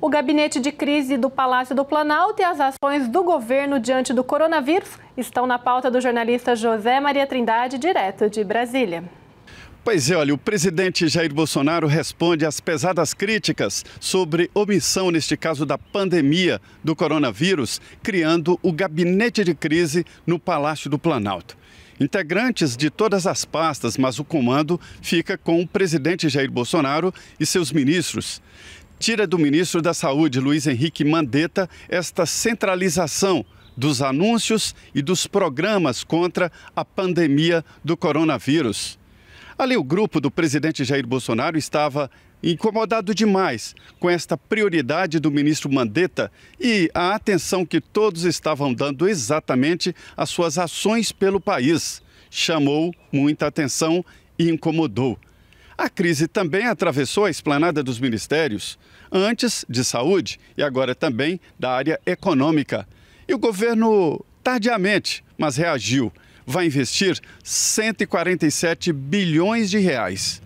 O gabinete de crise do Palácio do Planalto e as ações do governo diante do coronavírus estão na pauta do jornalista José Maria Trindade, direto de Brasília. Pois é, olha, o presidente Jair Bolsonaro responde às pesadas críticas sobre omissão, neste caso da pandemia do coronavírus, criando o gabinete de crise no Palácio do Planalto. Integrantes de todas as pastas, mas o comando fica com o presidente Jair Bolsonaro e seus ministros tira do ministro da Saúde, Luiz Henrique Mandetta, esta centralização dos anúncios e dos programas contra a pandemia do coronavírus. Ali, o grupo do presidente Jair Bolsonaro estava incomodado demais com esta prioridade do ministro Mandetta e a atenção que todos estavam dando exatamente às suas ações pelo país. Chamou muita atenção e incomodou. A crise também atravessou a esplanada dos ministérios, antes de saúde e agora também da área econômica. E o governo, tardiamente, mas reagiu, vai investir 147 bilhões de reais.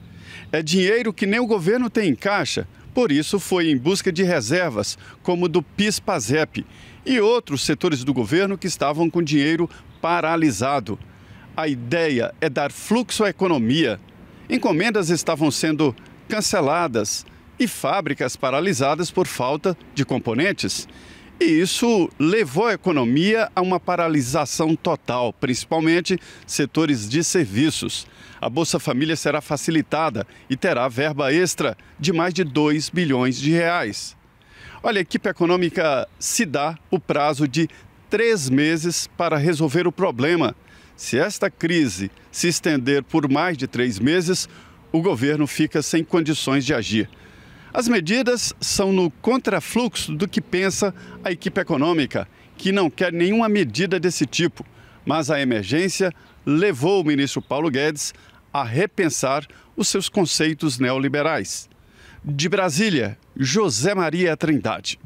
É dinheiro que nem o governo tem em caixa, por isso foi em busca de reservas, como do PIS-PASEP e outros setores do governo que estavam com dinheiro paralisado. A ideia é dar fluxo à economia encomendas estavam sendo canceladas e fábricas paralisadas por falta de componentes. E isso levou a economia a uma paralisação total, principalmente setores de serviços. A Bolsa Família será facilitada e terá verba extra de mais de 2 bilhões de reais. Olha, a equipe econômica se dá o prazo de três meses para resolver o problema. Se esta crise se estender por mais de três meses, o governo fica sem condições de agir. As medidas são no contrafluxo do que pensa a equipe econômica, que não quer nenhuma medida desse tipo. Mas a emergência levou o ministro Paulo Guedes a repensar os seus conceitos neoliberais. De Brasília, José Maria Trindade.